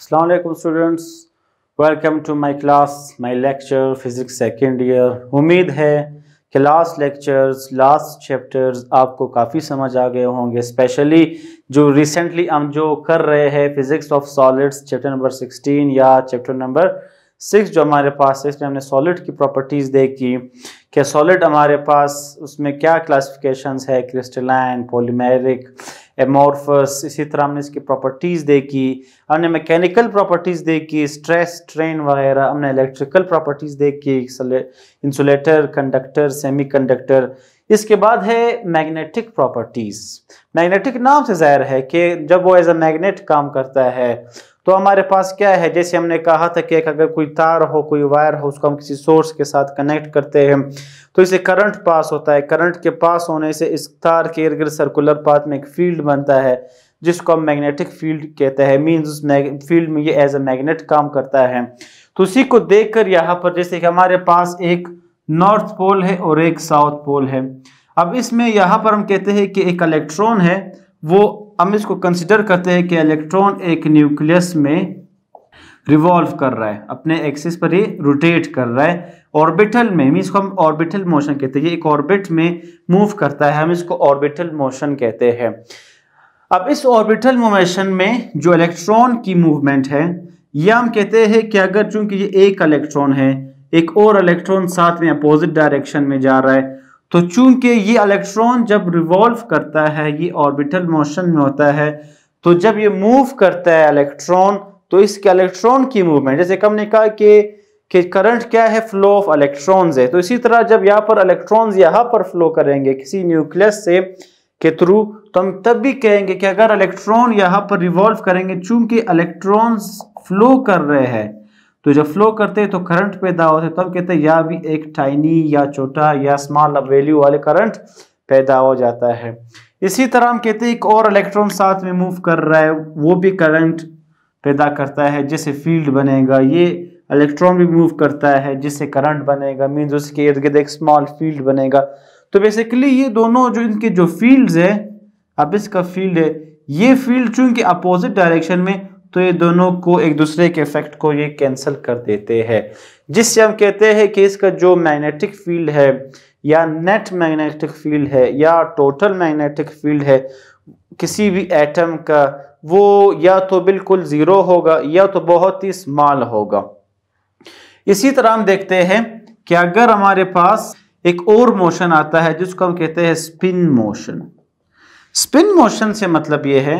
Assalamualaikum students welcome to my class my lecture physics second year उम्मीद है कि last lectures last chapters आपको काफ़ी समझ आ गए होंगे स्पेशली जो रिसेंटली हम जो कर रहे हैं physics of solids chapter number sixteen या चैप्टर नंबर सिक्स जो हमारे पास है इसमें हमने सॉलिड की प्रॉपर्टीज़ देखी कि सॉलिड हमारे पास उसमें क्या क्लासिफिकेशंस है क्रिस्टलाइन पोलीमेरिक एमोरफस इसी तरह हमने इसकी प्रॉपर्टीज़ देखी हमने मैकेनिकल प्रॉपर्टीज़ देखी स्ट्रेस ट्रेन वगैरह हमने इलेक्ट्रिकल प्रॉपर्टीज़ देखी इंसुलेटर कंडक्टर सेमी कंडक्टर इसके बाद है मैग्नेटिक प्रॉपर्टीज़ मैग्नेटिक नाम से ज़ाहिर है कि जब वो एज अ मैग्नेट काम करता है तो हमारे पास क्या है जैसे हमने कहा था कि एक अगर कोई तार हो कोई वायर हो उसको हम किसी सोर्स के साथ कनेक्ट करते हैं तो इसे करंट पास होता है करंट के पास होने से इस तार के इर्द सर्कुलर पाथ में एक फील्ड बनता है जिसको हम मैग्नेटिक फील्ड कहते हैं मीन्स उस फील्ड में ये एज अ मैग्नेट काम करता है तो उसी को देख यहाँ पर जैसे कि हमारे पास एक नॉर्थ पोल है और एक साउथ पोल है अब इसमें यहाँ पर हम कहते हैं कि एक इलेक्ट्रॉन है वो हम इसको कंसिडर करते हैं कि इलेक्ट्रॉन एक न्यूक्लियस में रिवॉल्व कर रहा है अपने एक्सिस पर ही रोटेट कर रहा है ऑर्बिटल में मीन इसको हम ऑर्बिटल मोशन कहते हैं ये एक ऑर्बिट में मूव करता है हम इसको ऑर्बिटल मोशन कहते हैं अब इस ऑर्बिटल मोशन में जो इलेक्ट्रॉन की मूवमेंट है ये हम कहते हैं कि अगर चूंकि ये एक इलेक्ट्रॉन है एक और इलेक्ट्रॉन साथ में अपोजिट डायरेक्शन में जा रहा है तो चूंकि ये इलेक्ट्रॉन जब रिवॉल्व करता है ये ऑर्बिटल मोशन में होता है तो जब ये मूव करता है इलेक्ट्रॉन तो इसके इलेक्ट्रॉन की मूवमेंट जैसे हमने कहा कि कि करंट क्या है फ्लो ऑफ इलेक्ट्रॉन्स है तो इसी तरह जब यहाँ पर इलेक्ट्रॉन्स यहाँ पर फ्लो करेंगे किसी न्यूक्लियस से के थ्रू तो हम तब भी कहेंगे कि अगर इलेक्ट्रॉन यहाँ पर रिवॉल्व करेंगे चूंकि इलेक्ट्रॉन्स फ्लो कर रहे हैं तो जब फ्लो करते हैं तो करंट पैदा होते तब कहते हैं या भी एक टाइनी या छोटा या स्मॉल वैल्यू वाले करंट पैदा हो जाता है इसी तरह हम कहते हैं एक और इलेक्ट्रॉन साथ में मूव कर रहा है वो भी करंट पैदा करता है जिससे फील्ड बनेगा ये इलेक्ट्रॉन भी मूव करता है जिससे करंट बनेगा मीन्स उसके इर्द गिर्द एक स्मॉल फील्ड बनेगा तो बेसिकली ये दोनों जो इनके जो फील्ड है अब इसका फील्ड है ये फील्ड चूंकि अपोजिट डायरेक्शन में तो ये दोनों को एक दूसरे के इफेक्ट को ये कैंसिल कर देते हैं जिससे हम कहते हैं कि इसका जो मैग्नेटिक फील्ड है या नेट मैग्नेटिक फील्ड है या टोटल मैग्नेटिक फील्ड है किसी भी एटम का वो या तो बिल्कुल ज़ीरो होगा या तो बहुत ही स्मॉल होगा इसी तरह हम देखते हैं कि अगर हमारे पास एक और मोशन आता है जिसको हम कहते हैं स्पिन मोशन स्पिन मोशन से मतलब ये है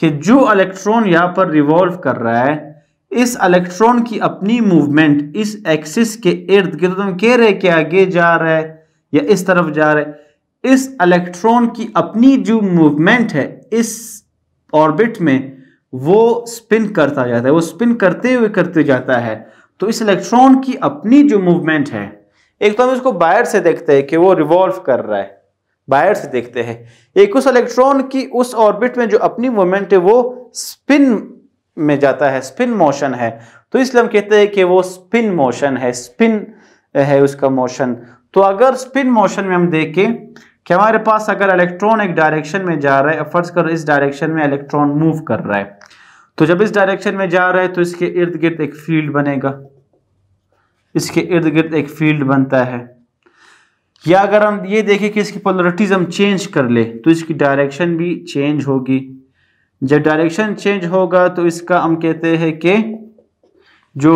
कि जो इलेक्ट्रॉन यहाँ पर रिवॉल्व कर रहा है इस इलेक्ट्रॉन की अपनी मूवमेंट इस एक्सिस के इर्द गिर्द तो कह रहे कि आगे जा रहा है या इस तरफ जा रहा है इस इलेक्ट्रॉन की अपनी जो मूवमेंट है इस ऑर्बिट में वो स्पिन करता जाता है वो स्पिन करते हुए करते जाता है तो इस इलेक्ट्रॉन की अपनी जो मूवमेंट है एक तो हम इसको बाहर से देखते हैं कि वो रिवॉल्व कर रहा है बाहर से देखते हैं एक उस इलेक्ट्रॉन की उस ऑर्बिट में जो अपनी मोमेंट है वो स्पिन में जाता है स्पिन मोशन है तो इसलिए हम कहते हैं कि वो स्पिन मोशन है स्पिन है उसका मोशन तो अगर स्पिन मोशन में हम देखें कि हमारे पास अगर इलेक्ट्रॉन एक डायरेक्शन में जा रहा है फर्ज करो इस डायरेक्शन में इलेक्ट्रॉन मूव कर रहा है तो जब इस डायरेक्शन में जा रहा है तो इसके इर्द गिर्द एक फील्ड बनेगा इसके इर्द गिर्द एक फील्ड बनता है या अगर हम ये देखें कि इसकी हम चेंज कर ले तो इसकी डायरेक्शन भी चेंज होगी जब डायरेक्शन चेंज होगा तो इसका हम कहते हैं कि जो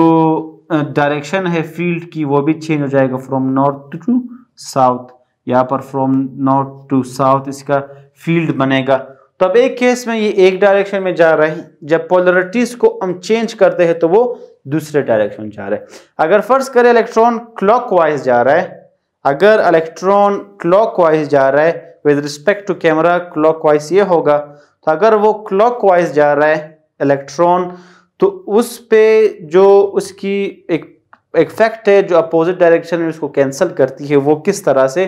डायरेक्शन है फील्ड की वो भी चेंज हो जाएगा फ्रॉम नॉर्थ टू साउथ यहाँ पर फ्रॉम नॉर्थ टू साउथ इसका फील्ड बनेगा तो अब एक केस में ये एक डायरेक्शन में जा रहा है जब पोलरिटीज़ को हम चेंज करते हैं तो वो दूसरे डायरेक्शन जा रहे है अगर फर्ज करें इलेक्ट्रॉन क्लॉकवाइज जा रहा है अगर इलेक्ट्रॉन क्लॉकवाइज जा रहा है with respect to camera clockwise ये होगा तो अगर वो क्लॉकवाइज जा रहा है इलेक्ट्रॉन तो उस पे जो उसकी एक एक फैक्ट है जो अपोजिट डायरेक्शन में उसको कैंसिल करती है वो किस तरह से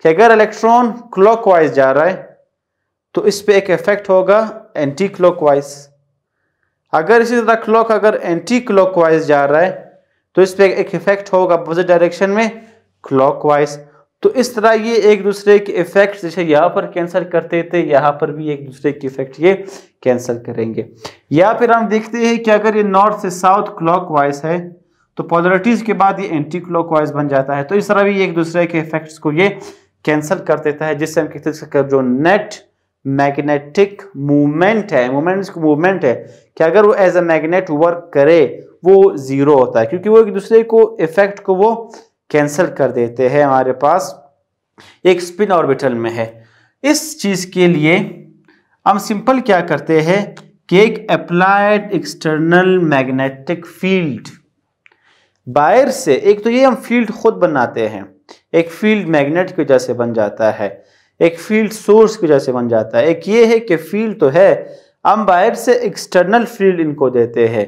कि अगर इलेक्ट्रॉन क्लॉकवाइज जा रहा है तो इस पे एक इफेक्ट होगा एंटी क्लॉकवाइज अगर इसी तरह क्लॉक अगर एंटी क्लॉकवाइज जा रहा है तो इस पे एक इफेक्ट होगा अपोजिट डायरेक्शन में क्लॉकवाइज तो इस तरह ये एक दूसरे के इफेक्ट जैसे यहाँ पर कैंसिल करते थे यहाँ पर भी एक दूसरे के इफेक्ट ये कैंसिल करेंगे या फिर हम देखते हैं कि अगर ये नॉर्थ से साउथ क्लॉकवाइज है तो पॉलरिटीज के बाद ये एंटी क्लॉकवाइज बन जाता है तो इस तरह भी एक दूसरे के इफेक्ट्स को ये कैंसिल कर देता है जिससे हम कहते हैं जो नेट मैग्नेटिक मूवमेंट है मूवमेंट मूवमेंट है कि अगर वो एज अ मैग्नेट वर्क करे वो ज़ीरो होता है क्योंकि वो एक दूसरे को इफेक्ट को वो कैंसिल कर देते हैं हमारे पास एक स्पिन ऑर्बिटल में है इस चीज़ के लिए हम सिंपल क्या करते हैं कि एक अप्लाइड एक्सटर्नल मैग्नेटिक फील्ड बाहर से एक तो ये हम फील्ड खुद बनाते हैं एक फील्ड मैग्नेट की वजह से बन जाता है एक फील्ड सोर्स की वजह से बन जाता है एक ये है कि फील्ड तो है हम बाहर से एक्सटर्नल फील्ड इनको देते हैं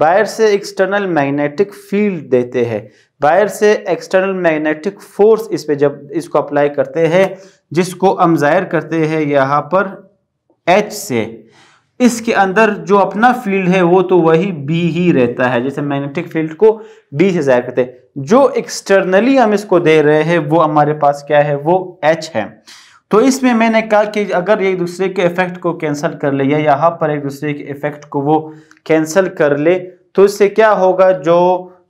बाहर से एक्सटर्नल मैग्नेटिक फील्ड देते हैं बाहर से एक्सटर्नल मैग्नेटिक फोर्स इस पे जब इसको अप्लाई करते हैं जिसको हम जाहिर करते हैं यहाँ पर एच से इसके अंदर जो अपना फील्ड है वो तो वही बी ही रहता है जैसे मैग्नेटिक फील्ड को बी से जाहिर करते हैं जो एक्सटर्नली हम इसको दे रहे हैं वो हमारे पास क्या है वो एच है तो इसमें मैंने कहा कि अगर एक दूसरे के इफेक्ट को कैंसिल कर ले या यहाँ पर एक दूसरे के इफेक्ट को वो कैंसिल कर ले तो इससे क्या होगा जो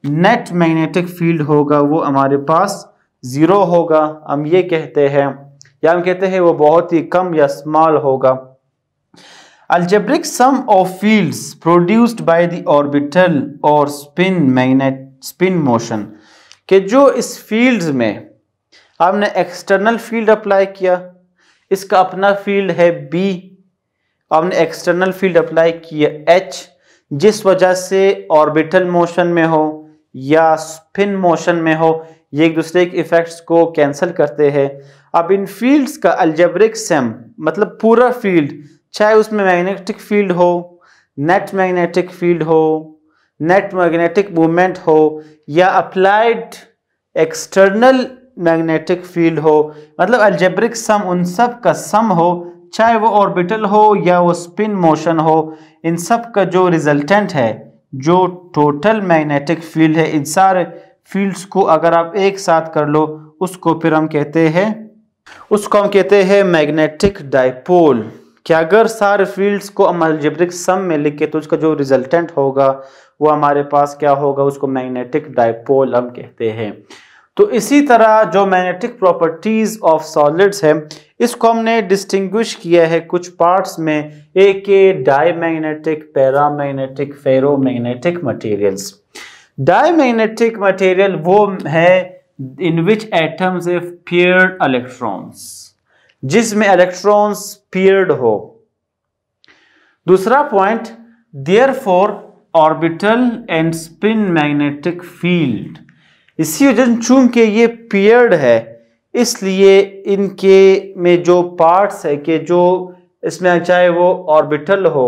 नेट मैग्नेटिक फील्ड होगा वो हमारे पास ज़ीरो होगा हम ये कहते हैं या हम कहते हैं वो बहुत ही कम या स्मॉल होगा algebraic sum of fields produced by the orbital और स्पिन मैग्नेट स्पिन मोशन के जो इस फील्ड्स में हमने एक्सटर्नल फील्ड अप्लाई किया इसका अपना फील्ड है बी हमने एक्सटर्नल फील्ड अप्लाई किया एच जिस वजह से ऑर्बिटल मोशन में हो या स्पिन मोशन में हो ये एक दूसरे के इफेक्ट्स को कैंसिल करते हैं अब इन फील्ड्स का अल्जेब्रिक सेम मतलब पूरा फील्ड चाहे उसमें मैग्नेटिक फील्ड हो नेट मैग्नेटिक फील्ड हो नेट मैग्नेटिक मूवमेंट हो या अप्लाइड एक्सटर्नल मैग्नेटिक फील्ड हो मतलब अल्जेब्रिक सम उन सब का सम हो चाहे वो ऑर्बिटल हो या वो स्पिन मोशन हो इन सब का जो रिजल्टेंट है जो टोटल मैग्नेटिक फील्ड है इन सारे फील्ड्स को अगर आप एक साथ कर लो उसको फिर हम कहते हैं उसको हम कहते हैं मैग्नेटिक डायपोल कि अगर सारे फील्ड्स को हम अल्जेब्रिक सम में लिख के तो उसका जो रिजल्टेंट होगा वो हमारे पास क्या होगा उसको मैग्नेटिक डायपोल हम कहते हैं तो इसी तरह जो मैग्नेटिक प्रॉपर्टीज़ ऑफ सॉलिड्स है इसको हमने डिस्टिंग्विश किया है कुछ पार्ट्स में एक magnetic ferromagnetic ferromagnetic diamagnetic material वो है in which atoms if paired electrons जिसमें इलेक्ट्रॉन्स पियर्ड हो दूसरा point therefore orbital and spin magnetic field इसी वजह चूंकि ये पियर्ड है इसलिए इनके में जो पार्ट्स है कि जो इसमें चाहे वो ऑर्बिटल हो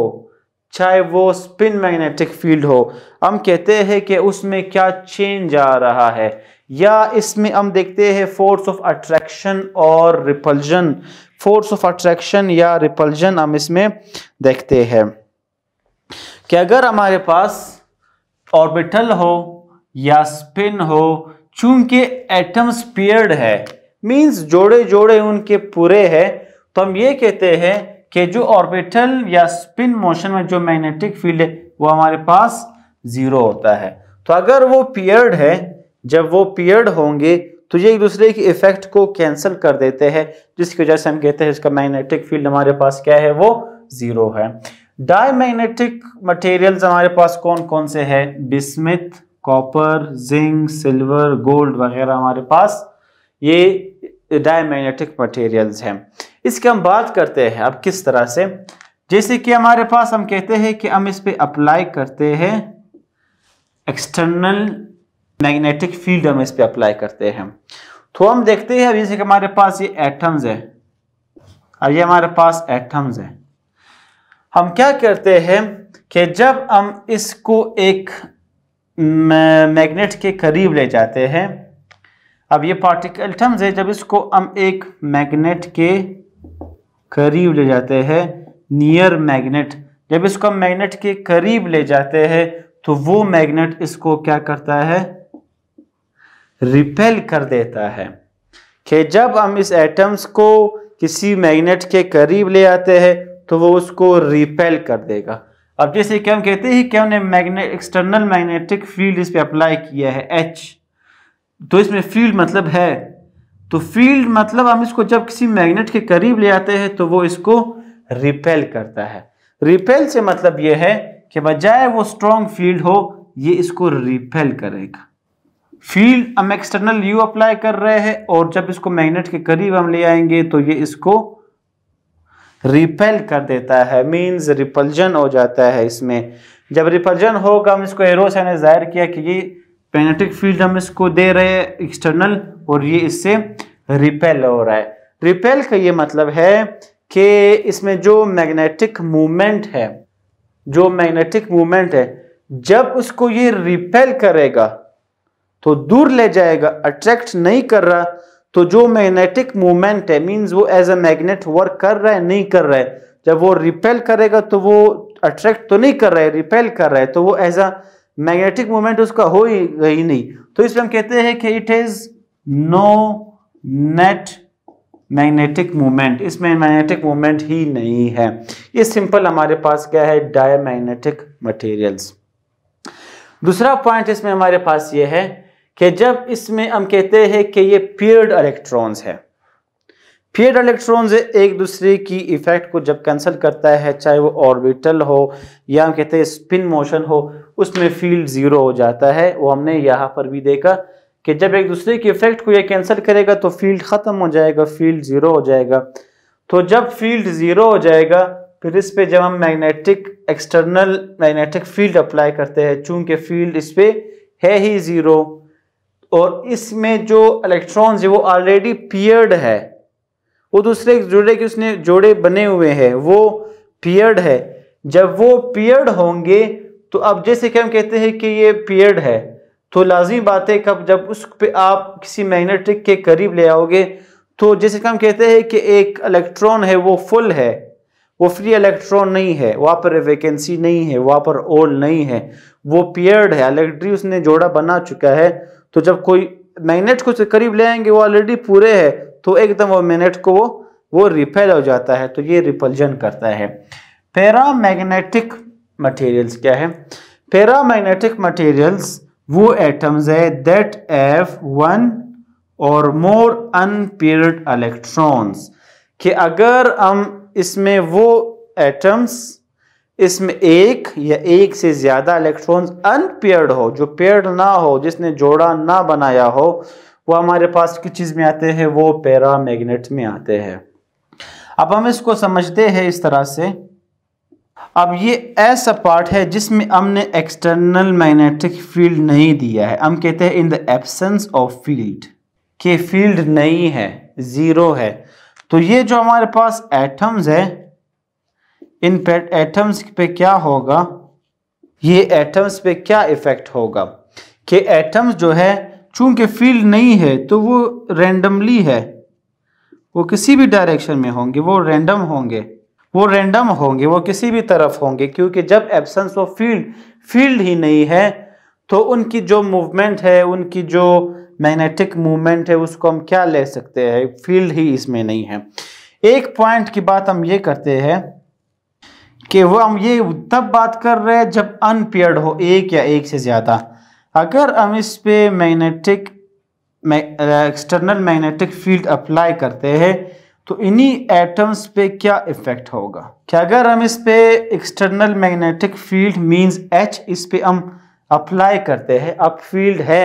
चाहे वो स्पिन मैग्नेटिक फील्ड हो हम कहते हैं कि उसमें क्या चेंज आ रहा है या इसमें हम देखते हैं फोर्स ऑफ अट्रैक्शन और रिपल्जन फोर्स ऑफ अट्रैक्शन या रिपल्जन हम इसमें देखते हैं कि अगर हमारे पास ऑर्बिटल हो या स्पिन हो चूंकि एटम स्पीयर्ड है मींस जोड़े जोड़े उनके पूरे है तो हम ये कहते हैं कि जो ऑर्बिटल या स्पिन मोशन में जो मैग्नेटिक फील्ड है वो हमारे पास जीरो होता है तो अगर वो पियर्ड है जब वो पियर्ड होंगे तो ये एक दूसरे की इफेक्ट को कैंसिल कर देते हैं जिसकी वजह से हम कहते हैं इसका मैग्नेटिक फील्ड हमारे पास क्या है वो ज़ीरो है डायमैग्नेटिक मटेरियल्स हमारे पास कौन कौन से है bismuth copper zinc silver gold वगैरह हमारे पास ये डायमैग्नेटिक मटेरियल्स हैं इसकी हम बात करते हैं अब किस तरह से जैसे कि हमारे पास हम कहते हैं कि हम इस पर अप्लाई करते हैं एक्सटर्नल मैग्नेटिक फील्ड हम इस पर अप्लाई करते हैं तो हम देखते हैं जैसे कि हमारे पास ये एटम्स है और ये हमारे पास एटम्स है हम क्या करते हैं कि जब हम इसको एक मैग्नेट के करीब ले जाते हैं अब ये पार्टिकल टर्म्स है जब इसको हम एक मैग्नेट के करीब ले जाते हैं नियर मैग्नेट जब इसको हम मैग्नेट के करीब ले जाते हैं तो वो मैग्नेट इसको क्या करता है रिपेल कर देता है कि जब हम इस एटम्स को किसी मैग्नेट के करीब ले आते हैं तो वो उसको रिपेल कर देगा अब जैसे कि हम कहते हैं कि हमने मैग्ने एक्सटर्नल मैग्नेटिक फील्ड इस पर अप्लाई किया है एच तो इसमें फील्ड मतलब है तो फील्ड मतलब हम इसको जब किसी मैग्नेट के करीब ले आते हैं तो वो इसको रिपेल करता है रिपेल से मतलब ये है कि बजाय वो स्ट्रॉन्ग फील्ड हो ये इसको रिपेल करेगा फील्ड हम एक्सटर्नल यू अप्लाई कर रहे हैं और जब इसको मैग्नेट के करीब हम ले आएंगे तो ये इसको रिपेल कर देता है मीन्स रिपल्जन हो जाता है इसमें जब रिपल्जन होगा हम इसको एरोस ने जाहिर किया कि ये पैनेटिक फील्ड हम इसको दे रहे हैं एक्सटर्नल और ये इससे रिपेल हो रहा है रिपेल का ये मतलब है कि इसमें जो मैग्नेटिक मूवमेंट है जो मैग्नेटिक मूवमेंट है जब उसको ये रिपेल करेगा तो दूर ले जाएगा अट्रैक्ट नहीं कर रहा तो जो मैग्नेटिक मूवमेंट है मींस वो एज अ मैग्नेट वर्क कर रहा है नहीं कर रहा है जब वो रिपेल करेगा तो वो अट्रैक्ट तो नहीं कर रहा है रिपेल कर रहा है तो वो एज अ मैग्नेटिक मूवमेंट उसका हो ही गई नहीं तो इसमें हम कहते हैं कि it is no net magnetic movement इसमें मैग्नेटिक मूवमेंट ही नहीं है ये सिंपल हमारे पास क्या है डायमैग्नेटिक मटेरियल्स दूसरा पॉइंट इसमें हमारे पास ये है कि जब इसमें हम कहते हैं कि ये पेयर्ड इलेक्ट्रॉन्स है पेयर्ड इलेक्ट्रॉन्स एक दूसरे की इफेक्ट को जब कैंसिल करता है चाहे वो ऑर्बिटल हो या हम कहते हैं स्पिन मोशन हो उसमें फील्ड ज़ीरो हो जाता है वो हमने यहाँ पर भी देखा कि जब एक दूसरे की इफेक्ट को ये कैंसिल करेगा तो फील्ड ख़त्म हो जाएगा फील्ड ज़ीरो हो जाएगा तो जब फील्ड ज़ीरो हो जाएगा फिर इस पर जब हम magnetic external magnetic field apply करते हैं चूंकि फील्ड इस पर है ही ज़ीरो और इसमें जो इलेक्ट्रॉन्स है वो ऑलरेडी पियर्ड है वो दूसरे जोड़े के उसने जोड़े बने हुए हैं वो पियर्ड है जब वो पियर्ड होंगे तो अब जैसे कि हम कहते हैं कि ये पियर्ड है तो लाजमी बात है कब जब उस पे आप किसी मैग्नेटिक के करीब ले आओगे तो जैसे कि हम कहते हैं कि एक इलेक्ट्रॉन है वो फुल है वो फ्री इलेक्ट्रॉन नहीं है वहाँ पर वैकेंसी नहीं है वहाँ पर ओल नहीं है वो पियर्ड है इलेक्ट्री उसने जोड़ा बना चुका है तो जब कोई मैग्नेट को करीब ले आएंगे वो ऑलरेडी पूरे है तो एकदम वो मैग्नेट को वो वो रिपेल हो जाता है तो ये रिपल्जन करता है पैरा मैग्नेटिक मटेरियल्स क्या है पैरा मैग्नेटिक मटेरियल्स वो एटम्स है that have one or more अनपीरियड electrons कि अगर हम इसमें वो एटम्स इसमें एक या एक से ज़्यादा इलेक्ट्रॉन्स अनपेयर्ड हो जो पेयर्ड ना हो जिसने जोड़ा ना बनाया हो वो हमारे पास किस चीज़ में आते हैं वो पैरा मैग्नेट में आते हैं अब हम इसको समझते हैं इस तरह से अब ये ऐसा पार्ट है जिसमें हमने एक्सटर्नल मैग्नेटिक फील्ड नहीं दिया है हम कहते हैं in the absence of field के फील्ड नहीं है ज़ीरो है तो ये जो हमारे पास एटम्स है इन एटम्स पे क्या होगा ये एटम्स पे क्या इफेक्ट होगा कि एटम्स जो है चूंकि फील्ड नहीं है तो वो रेंडमली है वो किसी भी डायरेक्शन में होंगे वो रेंडम होंगे वो रेंडम होंगे वो किसी भी तरफ होंगे क्योंकि जब एबसेंस ऑफ फील्ड फील्ड ही नहीं है तो उनकी जो मूवमेंट है उनकी जो मैग्नेटिक मूवमेंट है उसको हम क्या ले सकते हैं फील्ड ही इसमें नहीं है एक पॉइंट की बात हम ये करते हैं कि वो हम ये तब बात कर रहे हैं जब अनपेयर्ड हो एक या एक से ज़्यादा अगर हम इस पर magnetic external magnetic field apply करते हैं तो इन्हीं एटम्स पे क्या इफ़ेक्ट होगा कि अगर हम इस पे external magnetic field means H इस पे हम अप्लाई करते हैं अब फील्ड है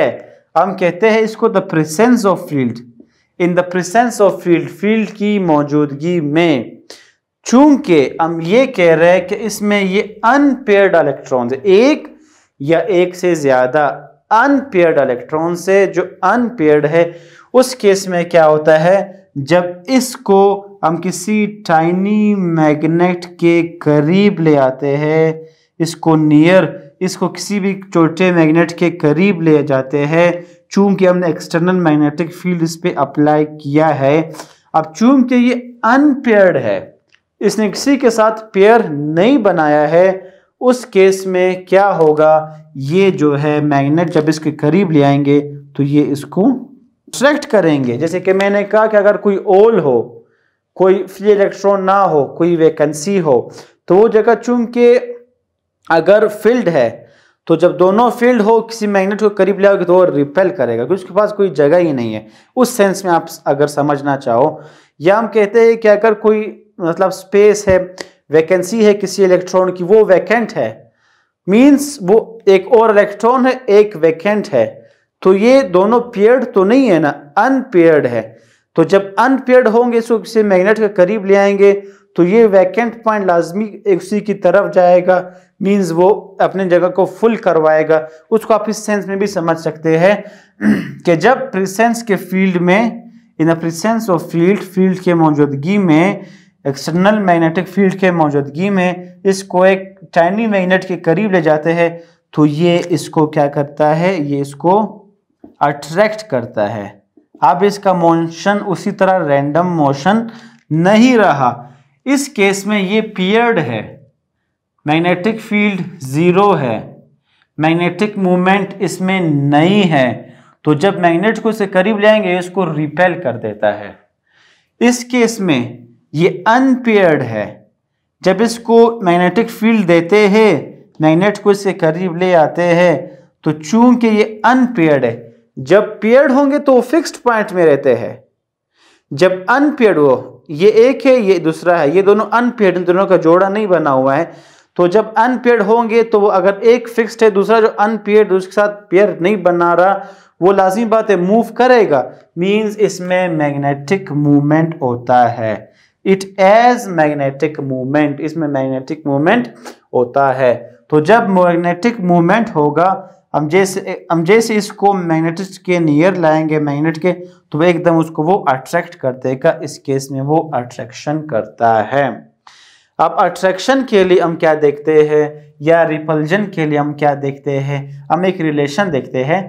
हम कहते हैं इसको the presence of field in the presence of field field की मौजूदगी में चूंकि हम ये कह रहे हैं कि इसमें ये अनपेयर्ड इलेक्ट्रॉन एक या एक से ज़्यादा अनपेयर्ड इलेक्ट्रॉन्स से जो अनपेयर्ड है उस केस में क्या होता है जब इसको हम किसी टाइनी मैग्नेट के करीब ले आते हैं इसको नियर इसको किसी भी छोटे मैग्नेट के करीब ले जाते हैं चूंकि हमने एक्सटर्नल मैग्नेटिक फील्ड इस पर अप्लाई किया है अब चूंकि ये अनपेयर्ड है इसने किसी के साथ पेयर नहीं बनाया है उस केस में क्या होगा ये जो है मैग्नेट जब इसके करीब ले आएंगे तो ये इसको सेलेक्ट करेंगे जैसे कि मैंने कहा कि अगर कोई ओल हो कोई फ्री इलेक्ट्रॉन ना हो कोई वैकेंसी हो तो वो जगह चूंकि अगर फील्ड है तो जब दोनों फील्ड हो किसी मैग्नेट को करीब लाओगे तो वो रिपेल करेगा क्योंकि उसके पास कोई जगह ही नहीं है उस सेंस में आप अगर समझना चाहो या हम कहते हैं कि अगर कोई मतलब स्पेस है वैकेंसी है किसी इलेक्ट्रॉन की वो वैकेंट है मीन्स वो एक और इलेक्ट्रॉन है एक वैकेंट है तो ये दोनों पेयर्ड तो नहीं है ना अनपेयर्ड है तो जब अनपेयर्ड होंगे इसको किसी मैग्नेट के करीब ले आएंगे तो ये वैकेंट पॉइंट लाजमी उसी की तरफ जाएगा मीन्स वो अपने जगह को फुल करवाएगा उसको आप इस सेंस में भी समझ सकते हैं कि जब प्रिसेंस के फील्ड में in the presence of field field के मौजूदगी में एक्सटर्नल मैग्नेटिक फील्ड के मौजूदगी में इसको एक टाइनी मैग्नेट के करीब ले जाते हैं तो ये इसको क्या करता है ये इसको अट्रैक्ट करता है अब इसका मोशन उसी तरह रैंडम मोशन नहीं रहा इस केस में ये पियर्ड है मैग्नेटिक फील्ड ज़ीरो है मैग्नेटिक मूवमेंट इसमें नहीं है तो जब मैग्नेट को इसे करीब लाएंगे इसको रिपेल कर देता है इस केस में ये अनपेयर्ड है जब इसको मैग्नेटिक फील्ड देते हैं मैग्नेट को इसके करीब ले आते हैं तो चूंकि ये अनपेयर्ड है जब पेयर्ड होंगे तो वो फिक्स्ड पॉइंट में रहते हैं जब अनपेयर्ड हो ये एक है ये दूसरा है ये दोनों अनपेयर्ड इन दोनों का जोड़ा नहीं बना हुआ है तो जब अनपेयर्ड होंगे तो वो अगर एक फिक्स्ड है दूसरा जो अनपेयर्ड उसके साथ पेयर नहीं बना रहा वो लाजिम बात है मूव करेगा मीन्स इसमें मैग्नेटिक मूवमेंट होता है इट एज मैग्नेटिक मूवमेंट इसमें मैग्नेटिक मूवमेंट होता है तो जब मैग्नेटिक मूवमेंट होगा हम जैसे हम जैसे इसको मैग्नेटिक के नियर लाएंगे मैग्नेट के तो एकदम उसको वो अट्रैक्ट कर देगा इस केस में वो अट्रैक्शन करता है अब अट्रैक्शन के लिए हम क्या देखते हैं या रिपल्जन के लिए हम क्या देखते हैं हम एक रिलेशन देखते हैं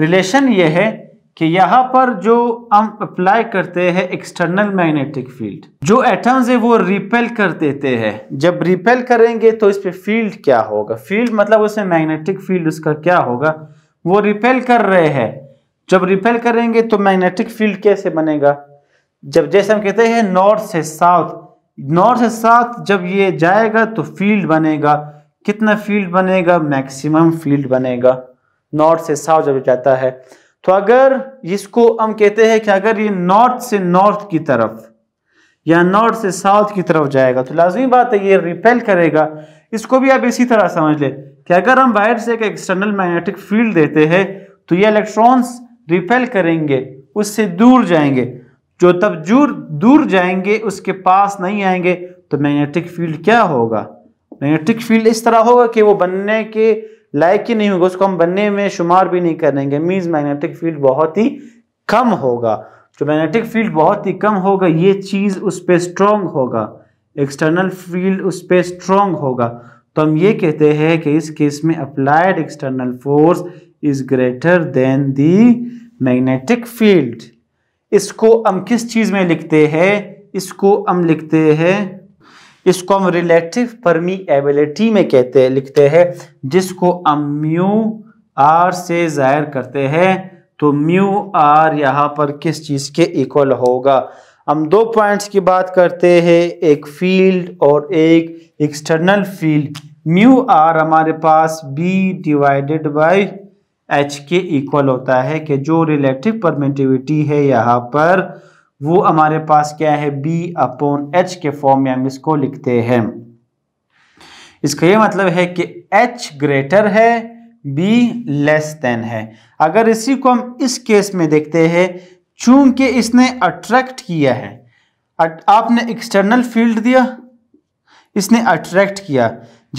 रिलेशन ये है कि यहाँ पर जो हम अप्लाई करते हैं एक्सटर्नल मैग्नेटिक फील्ड जो एटम्स है वो रिपेल कर देते हैं जब रिपेल करेंगे तो इस पर फील्ड क्या होगा फील्ड मतलब उसमें मैग्नेटिक फील्ड उसका क्या होगा वो रिपेल कर रहे हैं जब रिपेल करेंगे तो मैग्नेटिक फील्ड कैसे बनेगा जब जैसे हम कहते हैं नॉर्थ से साउथ नॉर्थ से साउथ जब ये जाएगा तो फील्ड बनेगा कितना फील्ड बनेगा मैक्सिमम फील्ड बनेगा नॉर्थ से साउथ जब जाता है तो अगर इसको हम कहते हैं कि अगर ये नॉर्थ से नॉर्थ की तरफ या नॉर्थ से साउथ की तरफ जाएगा तो लाजमी बात है ये रिपेल करेगा इसको भी आप इसी तरह समझ लें कि अगर हम बाहर से एक एक्सटर्नल मैग्नेटिक फील्ड देते हैं तो ये इलेक्ट्रॉन्स रिपेल करेंगे उससे दूर जाएंगे जो तब दूर दूर जाएंगे उसके पास नहीं आएंगे तो मैग्नेटिक फील्ड क्या होगा मैग्नेटिक फील्ड इस तरह होगा कि वो बनने के लायक ही नहीं होगा उसको हम बनने में शुमार भी नहीं करेंगे मीन्स मैग्नेटिक फील्ड बहुत ही कम होगा जो मैग्नेटिक फील्ड बहुत ही कम होगा ये चीज़ उस पर स्ट्रॉन्ग होगा एक्सटर्नल फील्ड उस पर स्ट्रॉन्ग होगा तो हम ये कहते हैं कि इस केस में applied external force is greater than the magnetic field इसको हम किस चीज़ में लिखते हैं इसको हम लिखते हैं इसको हम रिलेटिव परमीएबिलिटी में कहते हैं लिखते हैं जिसको हम म्यू आर से जाहिर करते हैं तो म्यू आर यहाँ पर किस चीज़ के इक्वल होगा हम दो पॉइंट्स की बात करते हैं एक फील्ड और एक एक्सटर्नल फील्ड म्यू आर हमारे पास बी डिवाइडेड बाय एच के इक्वल होता है कि जो रिलेटिव परमिटिविटी है यहाँ पर वो हमारे पास क्या है बी अपॉन एच के फॉर्म में हम इसको लिखते हैं इसका ये मतलब है कि एच ग्रेटर है बी लेस देन है अगर इसी को हम इस केस में देखते हैं चूंकि इसने अट्रैक्ट किया है आपने एक्सटर्नल फील्ड दिया इसने अट्रैक्ट किया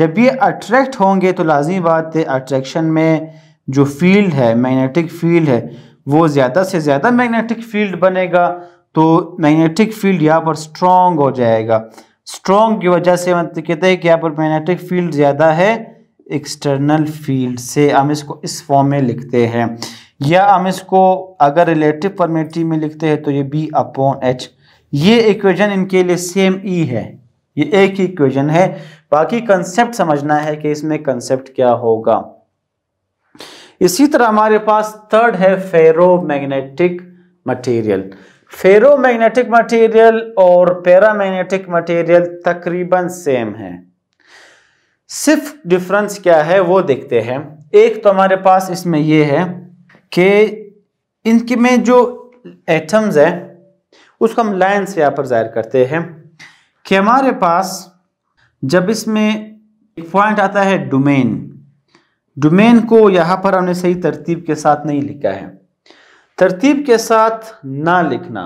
जब ये अट्रैक्ट होंगे तो लाजमी बात है अट्रैक्शन में जो फील्ड है मैग्नेटिक फील्ड है वो ज़्यादा से ज़्यादा मैग्नेटिक फील्ड बनेगा तो मैग्नेटिक फील्ड यहाँ पर स्ट्रांग हो जाएगा स्ट्रांग की वजह से मतलब कहते हैं कि यहाँ पर मैग्नेटिक फील्ड ज़्यादा है एक्सटर्नल फील्ड से हम इसको इस फॉर्म में लिखते हैं या हम इसको अगर रिलेटिव परमिटिव में लिखते हैं तो ये बी अपॉन एच ये इक्वेशन इनके लिए सेम ई e है ये एक ही इक्वेशन है बाकी कंसेप्ट समझना है कि इसमें कंसेप्ट क्या होगा इसी तरह हमारे पास थर्ड है ferromagnetic material ferromagnetic material और पैरामैग्नेटिक मटेरियल तकरीबन सेम है सिर्फ डिफरेंस क्या है वो देखते हैं एक तो हमारे पास इसमें ये है कि इनके में जो एटम्स हैं उसको हम लाइन से यहाँ पर जाहिर करते हैं कि हमारे पास जब इसमें एक पॉइंट आता है डोमेन डोमेन को यहाँ पर हमने सही तरतीब के साथ नहीं लिखा है तरतीब के साथ ना लिखना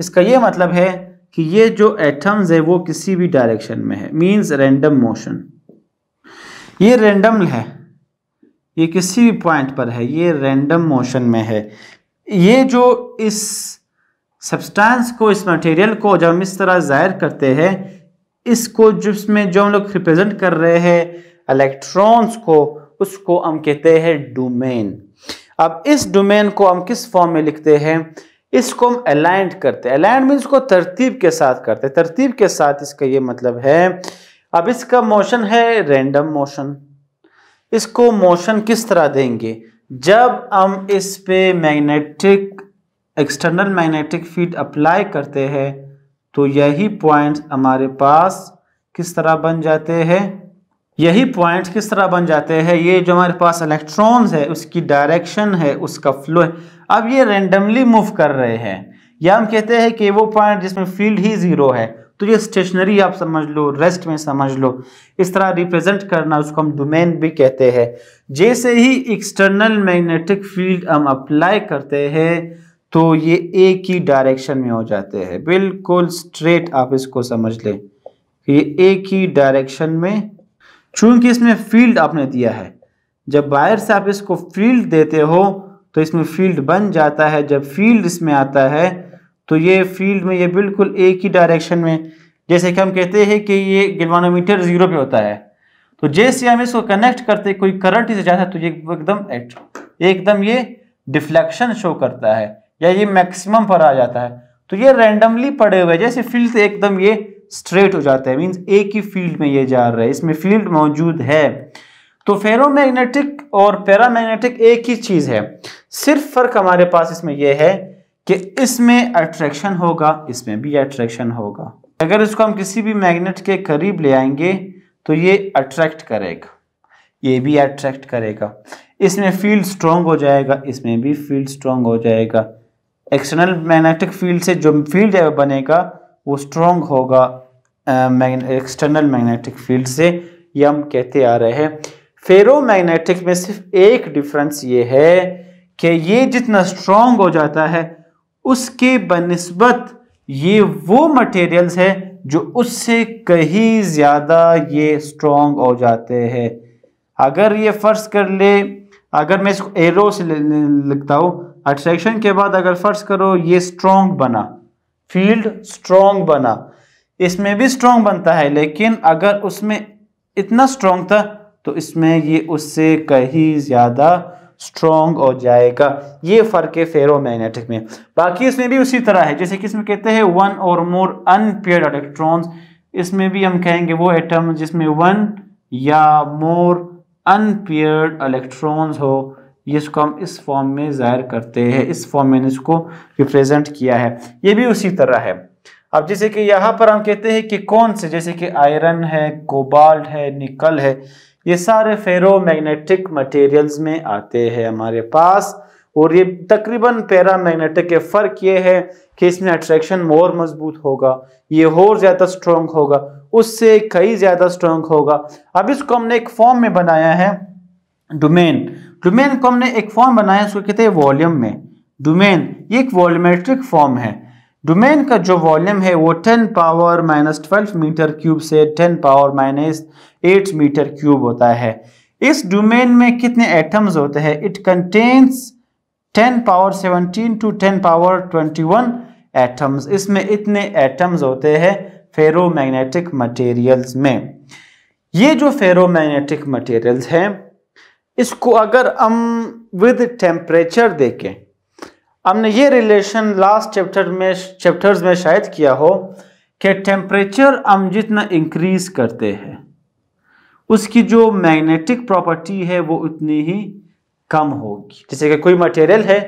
इसका यह मतलब है कि ये जो एटम्स है वो किसी भी डायरेक्शन में है मींस रैंडम मोशन ये रैंडम है ये किसी भी पॉइंट पर है ये रैंडम मोशन में है ये जो इस सब्सटेंस को इस मटेरियल को जब हम इस तरह जाहिर करते हैं इसको जिसमें जो हम लोग रिप्रेजेंट कर रहे हैं इलेक्ट्रॉन्स को उसको हम कहते हैं डोमेन अब इस डोमेन को हम किस फॉर्म में लिखते हैं इसको हम अलाइंट करते हैं अलाइंट मीन्स को तरतीब के साथ करते हैं तरतीब के साथ इसका ये मतलब है अब इसका मोशन है रेंडम मोशन इसको मोशन किस तरह देंगे जब हम इस पे magnetic external magnetic field apply करते हैं तो यही पॉइंट्स हमारे पास किस तरह बन जाते हैं यही पॉइंट किस तरह बन जाते हैं ये जो हमारे पास इलेक्ट्रॉन्स है उसकी डायरेक्शन है उसका फ्लो है अब ये रेंडमली मूव कर रहे हैं या हम कहते हैं कि वो पॉइंट जिसमें फील्ड ही ज़ीरो है तो ये स्टेशनरी आप समझ लो रेस्ट में समझ लो इस तरह रिप्रेजेंट करना उसको हम डोमेन भी कहते हैं जैसे ही एक्सटर्नल मैग्नेटिक फील्ड हम अप्लाई करते हैं तो ये एक ही डायरेक्शन में हो जाते हैं बिल्कुल स्ट्रेट आप इसको समझ लें ये एक ही डायरेक्शन में चूंकि इसमें फील्ड आपने दिया है जब बाहर से आप इसको फील्ड देते हो तो इसमें फील्ड बन जाता है जब फील्ड इसमें आता है तो ये फील्ड में ये बिल्कुल एक ही डायरेक्शन में जैसे कि हम कहते हैं कि ये गिलवानोमीटर ज़ीरो पे होता है तो जैसे हम इसको कनेक्ट करते कोई करंट इसे जाता है तो ये एकदम एकदम ये डिफ्लेक्शन शो करता है या ये मैक्सिमम पर आ जाता है तो ये रैंडमली पड़े हुए जैसे फील्ड एकदम ये स्ट्रेट हो जाता है मीन्स एक ही फील्ड में ये जा रहा है इसमें फील्ड मौजूद है तो फेरोमैग्नेटिक और पैरामैग्नेटिक एक ही चीज़ है सिर्फ फर्क हमारे पास इसमें यह है कि इसमें अट्रैक्शन होगा इसमें भी अट्रैक्शन होगा अगर इसको हम किसी भी मैग्नेट के करीब ले आएंगे तो ये अट्रैक्ट करेगा ये भी अट्रैक्ट करेगा इसमें फील्ड स्ट्रॉन्ग हो जाएगा इसमें भी फील्ड स्ट्रॉन्ग हो जाएगा एक्सटर्नल मैग्नेटिक फील्ड से जो फील्ड बनेगा वो स्ट्रॉन्ग होगा एक्सटर्नल मैग्नेटिक फील्ड से ये हम कहते आ रहे हैं फेरो मैग्नेटिक में सिर्फ एक डिफरेंस ये है कि ये जितना स्ट्रॉन्ग हो जाता है उसके बनस्बत ये वो मटेरियल्स है जो उससे कहीं ज़्यादा ये स्ट्रॉन्ग हो जाते हैं अगर ये फ़र्श कर ले अगर मैं इसको एरो से लिखता हूँ अट्रैक्शन के बाद अगर फ़र्श करो ये स्ट्रॉन्ग बना फील्ड स्ट्रॉन्ग बना इसमें भी स्ट्रोंग बनता है लेकिन अगर उसमें इतना स्ट्रोंग था तो इसमें ये उससे कहीं ज़्यादा स्ट्रॉन्ग हो जाएगा ये फ़र्क है फेरोमैग्नेटिक में बाकी इसमें भी उसी तरह है जैसे कि इसमें कहते हैं one or more unpair electrons इसमें भी हम कहेंगे वो एटम जिसमें वन या मोर अनपेयर इलेक्ट्रॉन्स हो ये इसको हम इस फॉर्म में जाहिर करते हैं इस फॉर्म में इसको रिप्रेजेंट किया है ये भी उसी तरह है अब जैसे कि यहाँ पर हम कहते हैं कि कौन से जैसे कि आयरन है कोबाल्ट है निकल है ये सारे फेरोमैग्नेटिक मटेरियल्स में आते हैं हमारे पास और ये तकरीबन पैरामैग्नेटिक के फ़र्क ये है कि इसमें अट्रैक्शन और मजबूत होगा ये और ज़्यादा स्ट्रोंग होगा उससे कई ज़्यादा स्ट्रोंग होगा अब इसको हमने एक फॉर्म में बनाया है डोमेन डोमेन को हमने एक फॉर्म बनाया उसको कहते हैं वॉल्यूम में डोमेन ये एक वॉल्यूमेट्रिक फॉर्म है डोमेन का जो वॉल्यूम है वो 10 power minus twelve metre cube से 10 power minus eight metre cube होता है इस डोमेन में कितने एटम्स होते हैं it contains 10 power 17 to 10 power 21 atoms इसमें इतने एटम्स होते हैं फेरोमैग्नेटिक मटेरियल्स में ये जो फेरोमैग्नेटिक मटेरियल्स हैं इसको अगर हम विद टेम्परेचर देखें हमने ये रिलेशन लास्ट चैप्टर में चैप्टर्स में शायद किया हो कि टेम्परेचर हम जितना इंक्रीज करते हैं उसकी जो मैग्नेटिक प्रॉपर्टी है वो उतनी ही कम होगी जैसे कि कोई मटेरियल है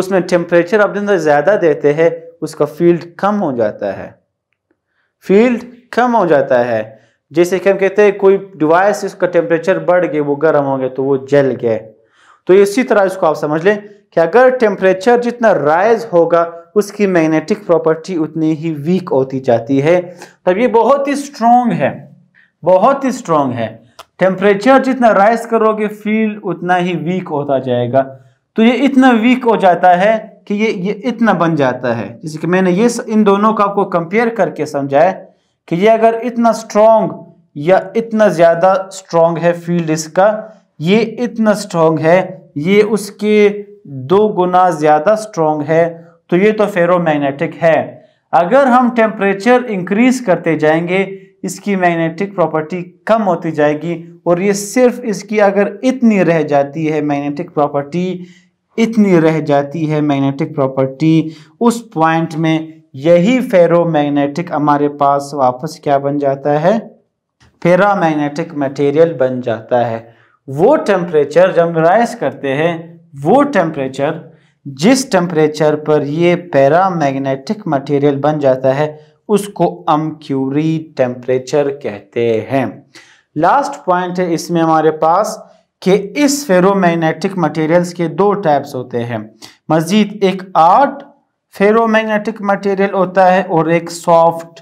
उसमें टेम्परेचर आप जितना ज़्यादा देते हैं उसका फील्ड कम हो जाता है फील्ड कम हो जाता है जैसे कि हम कहते हैं कोई डिवाइस इसका टेम्परेचर बढ़ गया वो गर्म हो गया तो वो जल गया तो इसी तरह इसको आप समझ लें कि अगर टेम्परेचर जितना राइज होगा उसकी मैग्नेटिक प्रॉपर्टी उतनी ही वीक होती जाती है तब ये बहुत ही स्ट्रॉन्ग है बहुत ही स्ट्रॉन्ग है टेम्परेचर जितना राइज करोगे फील्ड उतना ही वीक होता जाएगा तो ये इतना वीक हो जाता है कि ये ये इतना बन जाता है जैसे कि मैंने ये इन दोनों का आपको कंपेयर करके समझाया कि ये अगर इतना स्ट्रॉन्ग या इतना ज़्यादा स्ट्रॉन्ग है फील्ड इसका ये इतना स्ट्रॉन्ग है ये उसके दो गुना ज़्यादा स्ट्रॉन्ग है तो ये तो फेरोमैग्नेटिक है अगर हम टेम्परेचर इंक्रीज करते जाएंगे इसकी मैग्नेटिक प्रॉपर्टी कम होती जाएगी और ये सिर्फ इसकी अगर इतनी रह जाती है मैग्नेटिक प्रॉपर्टी इतनी रह जाती है मैग्नेटिक प्रॉपर्टी उस पॉइंट में यही फेरोमैग्नेटिक हमारे पास वापस क्या बन जाता है फेरामैग्नेटिक मटेरियल बन जाता है वो टेम्परेचर जब राइज करते हैं वो टेम्परेचर जिस टेम्परेचर पर ये पैरामैग्नेटिक मटेरियल बन जाता है उसको अमक्यूरी टेम्परेचर कहते हैं लास्ट पॉइंट है इसमें हमारे पास कि इस फेरोमैग्नेटिक मटेरियल्स के दो टाइप्स होते हैं मजीद एक आर्ट फेरोमैग्नेटिक मटेरियल होता है और एक सॉफ्ट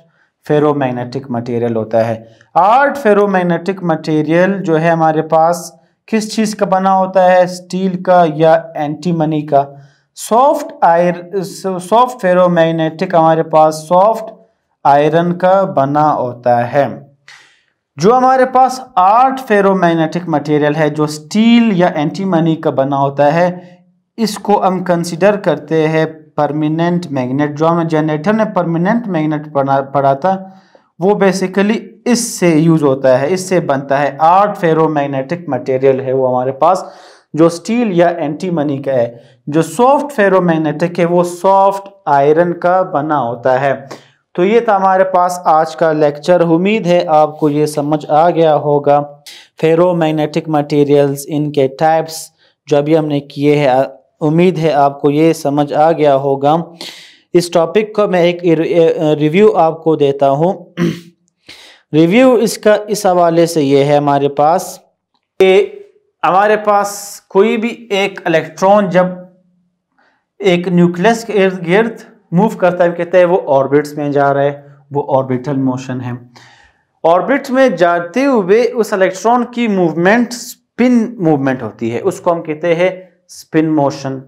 फेरोमैग्नेटिक मटेरियल होता है आर्ट फेरोमैग्नेटिक मटेरियल जो है हमारे पास किस चीज़ का बना होता है स्टील का या एंटीमनी का सॉफ्ट आयर सॉफ्ट फेरोमैग्नेटिक हमारे पास सॉफ्ट आयरन का बना होता है जो हमारे पास आर्ट फेरोमैग्नेटिक मटेरियल है जो स्टील या एंटीमनी का बना होता है इसको हम कंसिडर करते हैं परमिनेंट मैग्नेट जो हमने जनरेटर ने परमिनेंट मैग्नेट पढ़ा पढ़ा था वो बेसिकली इससे यूज होता है इससे बनता है आर्ट मैग्नेटिक मटेरियल है वो हमारे पास जो स्टील या एंटी मनी का है जो सॉफ्ट फेरो मैग्नेटिक है वो सॉफ्ट आयरन का बना होता है तो ये था हमारे पास आज का लेक्चर उम्मीद है आपको ये समझ आ गया होगा फेरो मैग्नेटिक मटेरियल्स इनके टाइप्स जो अभी हमने किए हैं उम्मीद है आपको ये समझ आ गया होगा इस टॉपिक को मैं एक रिव्यू आपको देता हूँ रिव्यू इसका इस हवाले से ये है हमारे पास कि हमारे पास कोई भी एक इलेक्ट्रॉन जब एक न्यूक्लियस के इर्द गिर्द मूव करता है कहते हैं वो ऑर्बिट्स में जा रहा है वो ऑर्बिटल मोशन है ऑर्बिट में जाते हुए उस इलेक्ट्रॉन की मूवमेंट स्पिन मूवमेंट होती है उसको हम कहते हैं स्पिन मोशन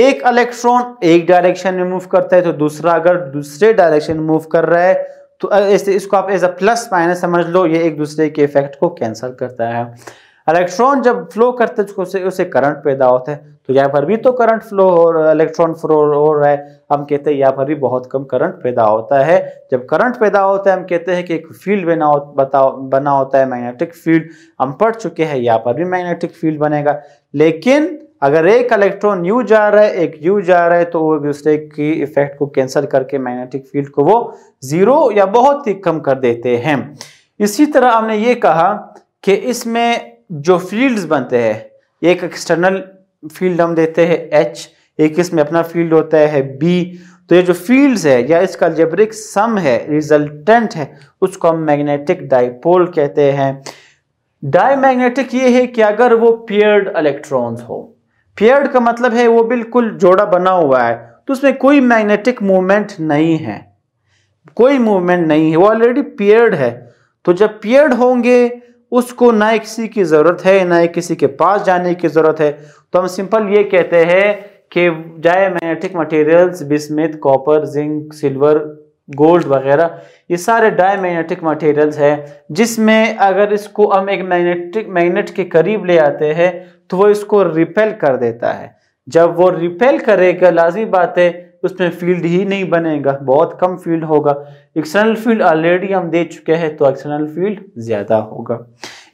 एक इलेक्ट्रॉन एक डायरेक्शन में मूव करता है तो दूसरा अगर दूसरे डायरेक्शन में मूव कर रहा है तो इसको आप एज अ प्लस माइनस समझ लो ये एक दूसरे के इफेक्ट को कैंसिल करता है इलेक्ट्रॉन जब फ्लो करते हैं तो उसे उसे करंट पैदा होता है तो यहाँ पर भी तो करंट फ्लो हो रहा है इलेक्ट्रॉन फ्लो हो रहा है हम कहते हैं यहाँ पर भी बहुत कम करंट पैदा होता है जब करंट पैदा होता है हम कहते हैं कि एक फील्ड बना बता बना होता है मैग्नेटिक फील्ड हम पढ़ चुके हैं यहाँ पर भी मैग्नेटिक फील्ड बनेगा लेकिन अगर एक इलेक्ट्रॉन यू जा रहा है एक यू जा रहा है तो वो दूसरे की इफेक्ट को कैंसिल करके मैग्नेटिक फील्ड को वो जीरो या बहुत ही कम कर देते हैं इसी तरह हमने ये कहा कि इसमें जो फील्ड्स बनते हैं एक एक्सटर्नल फील्ड हम देते हैं एच एक इसमें अपना फील्ड होता है बी तो ये जो फील्ड्स है या इसका जेबरिक सम है रिजल्टेंट है उसको हम मैग्नेटिक डाइपोल कहते हैं डाई मैग्नेटिक ये है कि अगर वो पेयर्ड इलेक्ट्रॉन्स हो फेयर्ड का मतलब है वो बिल्कुल जोड़ा बना हुआ है तो उसमें कोई मैग्नेटिक मूवमेंट नहीं है कोई मूवमेंट नहीं है वो ऑलरेडी पेयर्ड है तो जब पेयर्ड होंगे उसको ना किसी की ज़रूरत है ना किसी के पास जाने की ज़रूरत है तो हम सिंपल ये कहते हैं कि जाए magnetic materials bismuth copper zinc silver gold वगैरह ये सारे डाई मैग्नेटिक मटेरियल्स हैं जिसमें अगर इसको हम एक मैग्नेटिक मैग्नेट के करीब ले आते हैं तो वो इसको रिपेल कर देता है जब वो रिपेल करेगा लाजमी बात है उसमें फील्ड ही नहीं बनेगा बहुत कम फील्ड होगा एक्सटर्नल फील्ड ऑलरेडी हम दे चुके हैं तो एक्सटर्नल फील्ड ज़्यादा होगा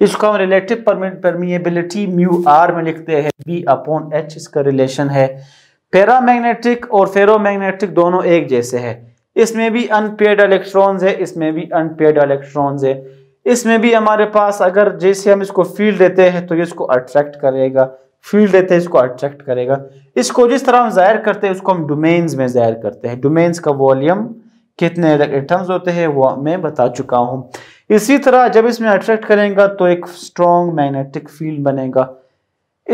इसको हम रिलेटिव परमिएबिलिटी म्यू आर में लिखते हैं बी अपॉन एच इसका रिलेशन है पैरामैग्नेटिक और फेरोमैग्नेटिक दोनों एक जैसे है इसमें भी अनपेड इलेक्ट्रॉन्स है इसमें भी अनपेड इलेक्ट्रॉन्स है इसमें भी हमारे पास अगर जैसे हम इसको फील्ड देते हैं तो ये इसको अट्रैक्ट करेगा फील्ड देते हैं इसको अट्रैक्ट करेगा इसको जिस तरह हम जाहिर करते हैं उसको हम डोमेन्स में जाहिर करते हैं डोमेन्स का वॉल्यूम कितने एटम्स होते हैं वो मैं बता चुका हूँ इसी तरह जब इसमें अट्रैक्ट करेगा तो एक स्ट्रॉन्ग मैग्नेटिक फील्ड बनेगा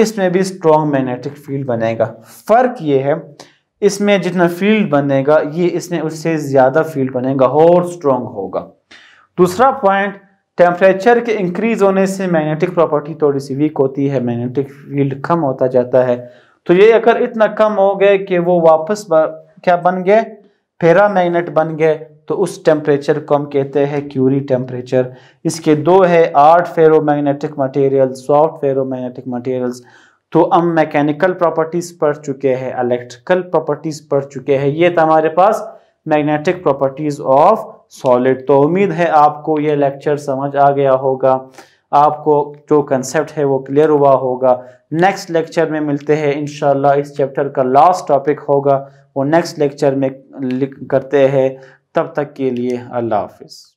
इसमें भी स्ट्रॉन्ग मैग्नेटिक फील्ड बनेगा फर्क ये है इसमें जितना फील्ड बनेगा ये इसमें उससे ज़्यादा फील्ड बनेगा और स्ट्रॉन्ग होगा दूसरा पॉइंट टेम्परेचर के इंक्रीज होने से मैग्नेटिक प्रॉपर्टी थोड़ी सी वीक होती है मैग्नेटिक फील्ड कम होता जाता है तो ये अगर इतना कम हो गए कि वो वापस क्या बन गए फेरा मैग्नेट बन गए तो उस टेम्परेचर को हम कहते हैं क्यूरी टेम्परेचर इसके दो है hard magnetic material soft ferromagnetic material तो हम मैकेनिकल प्रॉपर्टीज़ पढ़ चुके हैं इलेक्ट्रिकल प्रॉपर्टीज़ पढ़ चुके हैं ये था हमारे पास मैग्नेटिक प्रॉपर्टीज ऑफ सॉलिड तो उम्मीद है आपको ये लेक्चर समझ आ गया होगा आपको जो कंसेप्ट है वो क्लियर हुआ होगा नेक्स्ट लेक्चर में मिलते हैं इनशाला इस चैप्टर का लास्ट टॉपिक होगा वो नेक्स्ट लेक्चर में करते हैं तब तक के लिए अल्लाह हाफिज़